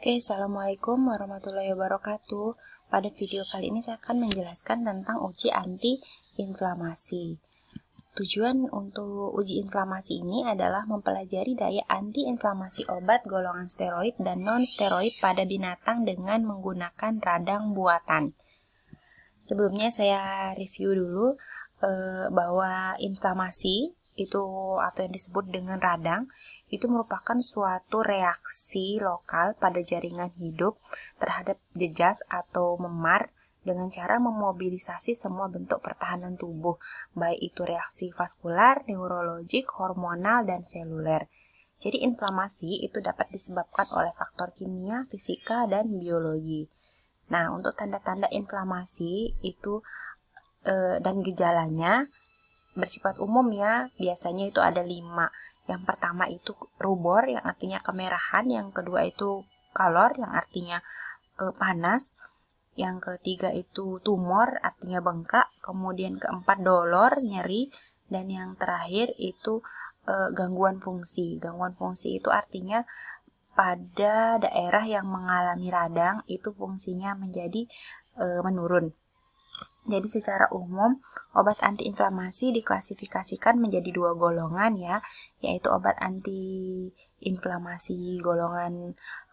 Oke, Assalamualaikum warahmatullahi wabarakatuh. Pada video kali ini saya akan menjelaskan tentang uji antiinflamasi. Tujuan untuk uji inflamasi ini adalah mempelajari daya antiinflamasi obat golongan steroid dan non-steroid pada binatang dengan menggunakan radang buatan. Sebelumnya saya review dulu eh, bahwa inflamasi itu atau yang disebut dengan radang itu merupakan suatu reaksi lokal pada jaringan hidup terhadap jejas atau memar dengan cara memobilisasi semua bentuk pertahanan tubuh baik itu reaksi vaskular, neurologik, hormonal dan seluler. Jadi inflamasi itu dapat disebabkan oleh faktor kimia, fisika dan biologi. Nah, untuk tanda-tanda inflamasi itu eh, dan gejalanya bersifat umum ya, biasanya itu ada lima. Yang pertama itu rubor, yang artinya kemerahan. Yang kedua itu kalor, yang artinya eh, panas. Yang ketiga itu tumor, artinya bengkak. Kemudian keempat dolor, nyeri. Dan yang terakhir itu eh, gangguan fungsi. Gangguan fungsi itu artinya pada daerah yang mengalami radang itu fungsinya menjadi eh, menurun. Jadi secara umum, obat antiinflamasi diklasifikasikan menjadi dua golongan ya, yaitu obat antiinflamasi golongan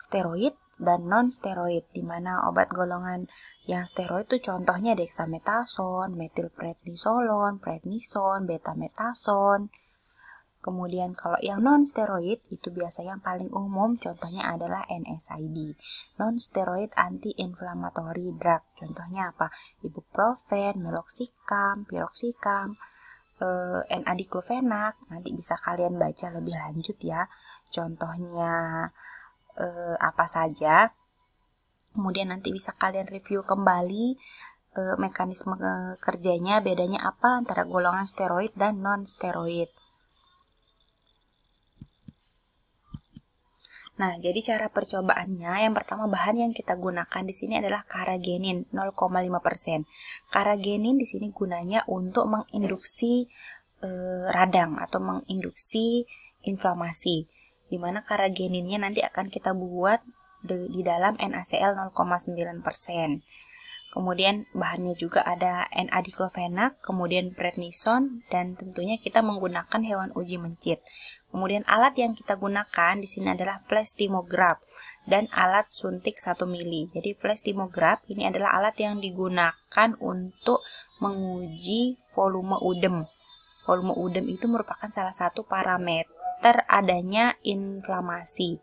steroid dan non-steroid, di mana obat golongan yang steroid itu contohnya dexamethasone, metilprednisolon, prednisone, betametason. Kemudian kalau yang non-steroid itu biasanya yang paling umum contohnya adalah NSAID, non-steroid anti-inflammatory drug. Contohnya apa? Ibuprofen, meloxicam, piroxicam, eh, n adiclofenac Nanti bisa kalian baca lebih lanjut ya. Contohnya eh, apa saja. Kemudian nanti bisa kalian review kembali eh, mekanisme eh, kerjanya, bedanya apa antara golongan steroid dan non-steroid. Nah, jadi cara percobaannya yang pertama bahan yang kita gunakan di sini adalah karagenin 0,5%. Karagenin di sini gunanya untuk menginduksi e, radang atau menginduksi inflamasi. dimana mana karageninnya nanti akan kita buat di, di dalam NaCl 0,9% kemudian bahannya juga ada N-adiklofenak, kemudian prednison, dan tentunya kita menggunakan hewan uji mencit. Kemudian alat yang kita gunakan di sini adalah plastimograf dan alat suntik 1 mili. Jadi plastimograf ini adalah alat yang digunakan untuk menguji volume udem. Volume udem itu merupakan salah satu parameter adanya inflamasi.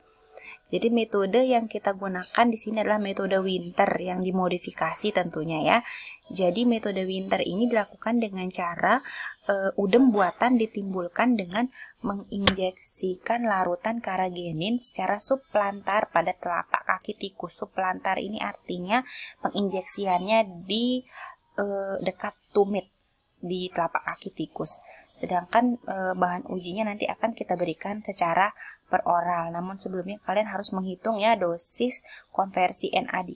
Jadi metode yang kita gunakan di sini adalah metode winter yang dimodifikasi tentunya ya. Jadi metode winter ini dilakukan dengan cara e, udem buatan ditimbulkan dengan menginjeksikan larutan karagenin secara suplantar pada telapak kaki tikus. Suplantar ini artinya penginjeksiannya di e, dekat tumit di telapak kaki tikus. Sedangkan e, bahan ujinya nanti akan kita berikan secara per oral. Namun sebelumnya kalian harus menghitung ya dosis konversi NAD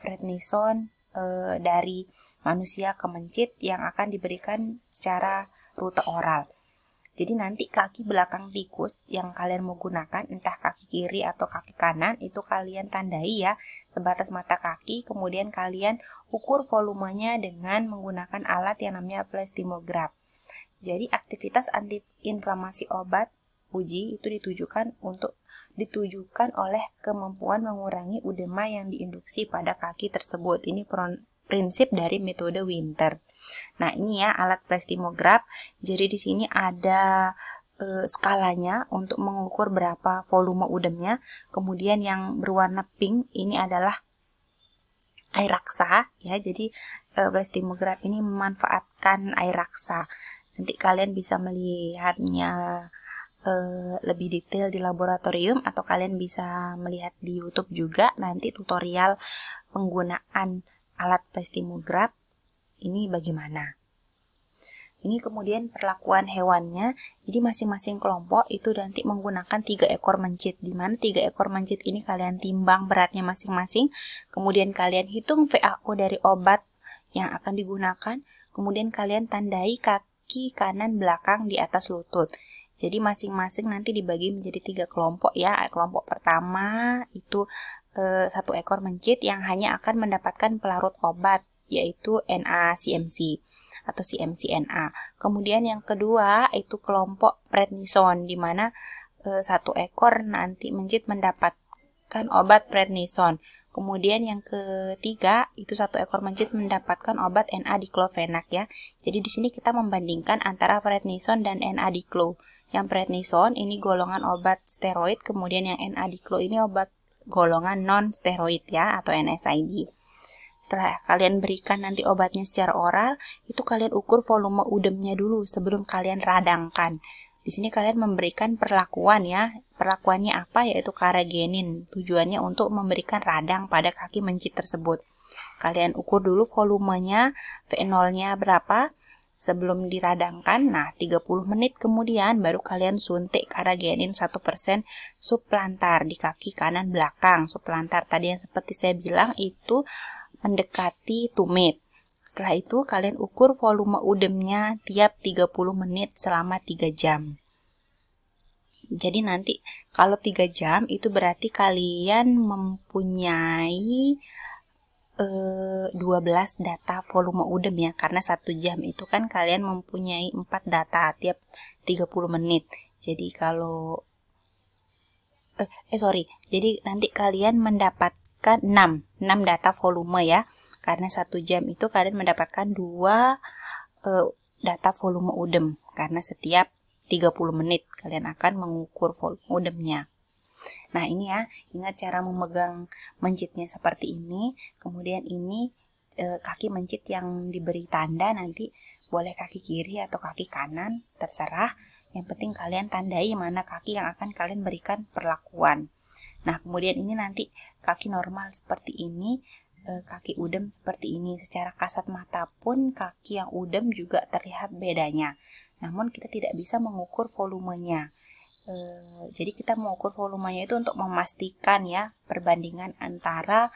prednison e, eh, dari manusia ke mencit yang akan diberikan secara rute oral. Jadi nanti kaki belakang tikus yang kalian mau gunakan, entah kaki kiri atau kaki kanan, itu kalian tandai ya sebatas mata kaki, kemudian kalian ukur volumenya dengan menggunakan alat yang namanya plastimograf. Jadi aktivitas antiinflamasi obat uji itu ditujukan untuk ditujukan oleh kemampuan mengurangi udema yang diinduksi pada kaki tersebut. Ini prinsip dari metode Winter. Nah, ini ya alat plastimograf. Jadi di sini ada e, skalanya untuk mengukur berapa volume udemnya. Kemudian yang berwarna pink ini adalah air raksa ya. Jadi e, eh, plastimograf ini memanfaatkan air raksa. Nanti kalian bisa melihatnya e, lebih detail di laboratorium atau kalian bisa melihat di YouTube juga nanti tutorial penggunaan alat plastimograf ini bagaimana. Ini kemudian perlakuan hewannya. Jadi masing-masing kelompok itu nanti menggunakan tiga ekor mencit. Di mana tiga ekor mencit ini kalian timbang beratnya masing-masing. Kemudian kalian hitung VAO dari obat yang akan digunakan. Kemudian kalian tandai kaki kaki kanan belakang di atas lutut. Jadi masing-masing nanti dibagi menjadi tiga kelompok ya. Kelompok pertama itu e, satu ekor mencit yang hanya akan mendapatkan pelarut obat yaitu NaCMC atau CMCNA. Kemudian yang kedua itu kelompok prednison di mana e, satu ekor nanti mencit mendapatkan obat prednison. Kemudian yang ketiga, itu satu ekor mencit mendapatkan obat NA diclofenac ya. Jadi di sini kita membandingkan antara prednisone dan NA diclo. Yang prednisone ini golongan obat steroid, kemudian yang NA diclo ini obat golongan non steroid ya atau NSAID. Setelah kalian berikan nanti obatnya secara oral, itu kalian ukur volume udemnya dulu sebelum kalian radangkan. Di sini kalian memberikan perlakuan ya, perlakuannya apa yaitu karagenin. Tujuannya untuk memberikan radang pada kaki mencit tersebut. Kalian ukur dulu volumenya, V0-nya berapa sebelum diradangkan. Nah, 30 menit kemudian baru kalian suntik karagenin 1% suplantar di kaki kanan belakang. Suplantar tadi yang seperti saya bilang itu mendekati tumit. Setelah itu kalian ukur volume udemnya tiap 30 menit selama 3 jam. Jadi nanti kalau 3 jam itu berarti kalian mempunyai eh, 12 data volume udem ya karena satu jam itu kan kalian mempunyai 4 data tiap 30 menit jadi kalau eh, eh sorry jadi nanti kalian mendapatkan 6 6 data volume ya karena satu jam itu kalian mendapatkan 2 eh, data volume udem karena setiap 30 menit kalian akan mengukur volume demnya. Nah, ini ya, ingat cara memegang mencitnya seperti ini. Kemudian ini e, kaki mencit yang diberi tanda nanti boleh kaki kiri atau kaki kanan, terserah. Yang penting kalian tandai mana kaki yang akan kalian berikan perlakuan. Nah, kemudian ini nanti kaki normal seperti ini, e, kaki udem seperti ini. Secara kasat mata pun kaki yang udem juga terlihat bedanya namun kita tidak bisa mengukur volumenya. E, jadi kita mengukur volumenya itu untuk memastikan ya perbandingan antara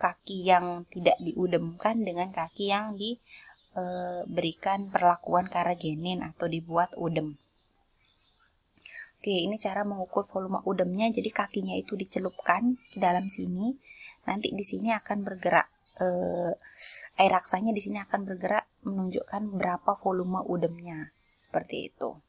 kaki yang tidak diudemkan dengan kaki yang diberikan eh, perlakuan karagenin atau dibuat udem. Oke, ini cara mengukur volume udemnya. Jadi kakinya itu dicelupkan ke dalam sini. Nanti di sini akan bergerak e, air raksanya di sini akan bergerak menunjukkan berapa volume udemnya seperti itu.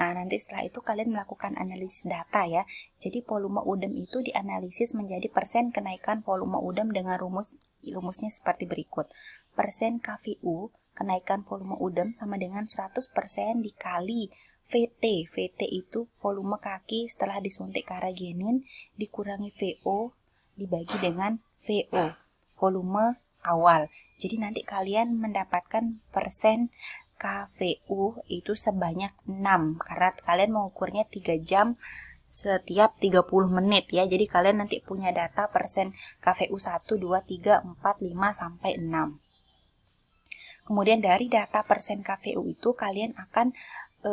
Nah, nanti setelah itu kalian melakukan analisis data ya. Jadi volume udem itu dianalisis menjadi persen kenaikan volume udem dengan rumus rumusnya seperti berikut. Persen KVU, kenaikan volume udem sama dengan 100% dikali VT. VT itu volume kaki setelah disuntik karagenin dikurangi VO dibagi dengan VO, volume awal. Jadi nanti kalian mendapatkan persen KVU itu sebanyak 6 karena kalian mengukurnya 3 jam setiap 30 menit ya. Jadi kalian nanti punya data persen KVU 1 2 3 4 5 sampai 6. Kemudian dari data persen KVU itu kalian akan e,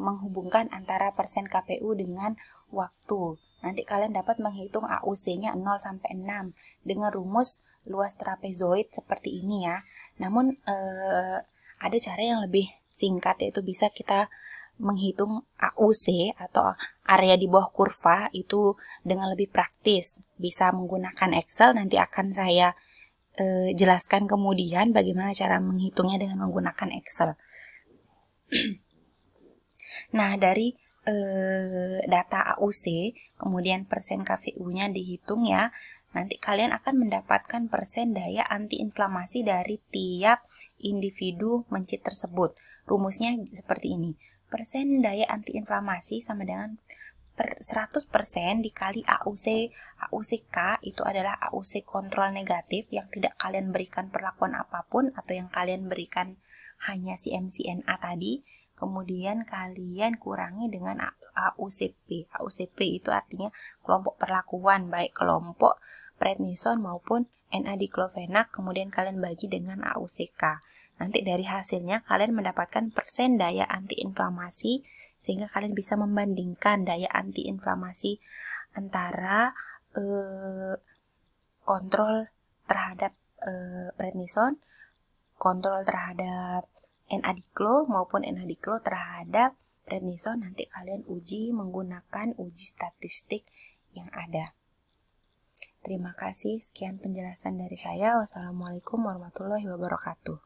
menghubungkan antara persen KPU dengan waktu. Nanti kalian dapat menghitung AUC-nya 0 sampai 6 dengan rumus luas trapezoid seperti ini ya. Namun eh, ada cara yang lebih singkat yaitu bisa kita menghitung AUC atau area di bawah kurva itu dengan lebih praktis. Bisa menggunakan Excel nanti akan saya e, jelaskan kemudian bagaimana cara menghitungnya dengan menggunakan Excel. nah, dari e, data AUC kemudian persen KVU-nya dihitung ya. Nanti kalian akan mendapatkan persen daya antiinflamasi dari tiap individu mencit tersebut. Rumusnya seperti ini. Persen daya antiinflamasi sama dengan per 100% dikali AUC AUCK itu adalah AUC kontrol negatif yang tidak kalian berikan perlakuan apapun atau yang kalian berikan hanya si MCNA tadi kemudian kalian kurangi dengan AUCP AUCP itu artinya kelompok perlakuan baik kelompok prednison maupun Na diklofenak kemudian kalian bagi dengan AUCK. Nanti dari hasilnya kalian mendapatkan persen daya antiinflamasi sehingga kalian bisa membandingkan daya antiinflamasi antara eh, kontrol terhadap eh, prednison, kontrol terhadap Na diklo maupun Na diklo terhadap prednison nanti kalian uji menggunakan uji statistik yang ada. Terima kasih, sekian penjelasan dari saya. Wassalamualaikum warahmatullahi wabarakatuh.